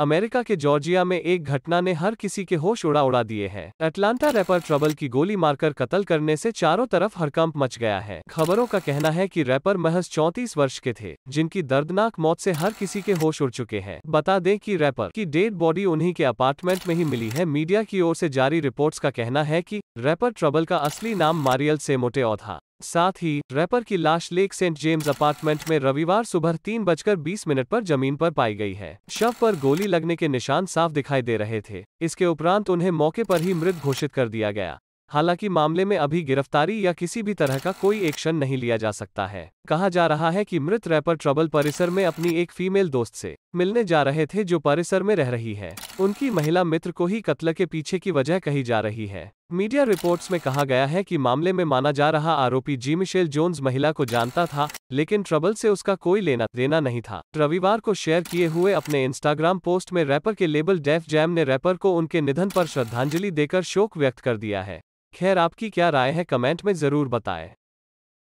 America के Georgia में एक घटना ने हर किसी के होश उड़ा उड़ा दिए हैं अटलांटा रैपर ट्रबल की गोली मारकर कत्ल करने से चारों तरफ हड़कंप मच गया है खबरों का कहना है कि रैपर महज 34 वर्ष के थे जिनकी दर्दनाक मौत से हर किसी के होश उड़ चुके हैं बता दें कि रैपर की डेड बॉडी उन्हीं के अपार्टमेंट में ही मिली है मीडिया की ओर से जारी रिपोर्ट्स का कहना है की रैपर ट्रबल का असली नाम मारियल सेमोटे था साथ ही रैपर की लाश लेक सेंट जेम्स अपार्टमेंट में रविवार सुबह तीन बजकर बीस मिनट पर जमीन पर पाई गई है शव पर गोली लगने के निशान साफ दिखाई दे रहे थे इसके उपरांत उन्हें मौके पर ही मृत घोषित कर दिया गया हालांकि मामले में अभी गिरफ्तारी या किसी भी तरह का कोई एक्शन नहीं लिया जा सकता है कहा जा रहा है कि मृत रैपर ट्रबल परिसर में अपनी एक फीमेल दोस्त से मिलने जा रहे थे जो परिसर में रह रही है उनकी महिला मित्र को ही कत्ल के पीछे की वजह कही जा रही है मीडिया रिपोर्ट्स में कहा गया है कि मामले में माना जा रहा आरोपी जी मिशेल जोन्स महिला को जानता था लेकिन ट्रबल से उसका कोई लेना देना नहीं था रविवार को शेयर किए हुए अपने इंस्टाग्राम पोस्ट में रैपर के लेबल डेफ जैम ने रैपर को उनके निधन पर श्रद्धांजलि देकर शोक व्यक्त कर दिया है खैर आपकी क्या राय है कमेंट में जरूर बताएं